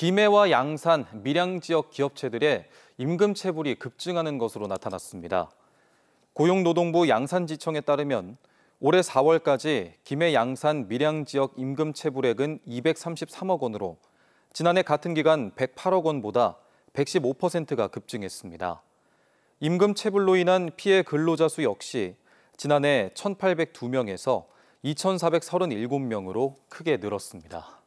김해와 양산, 밀양 지역 기업체들의 임금 체불이 급증하는 것으로 나타났습니다. 고용노동부 양산지청에 따르면 올해 4월까지 김해 양산 밀양 지역 임금 체불액은 233억 원으로 지난해 같은 기간 108억 원보다 115%가 급증했습니다. 임금 체불로 인한 피해 근로자 수 역시 지난해 1,802명에서 2,437명으로 크게 늘었습니다.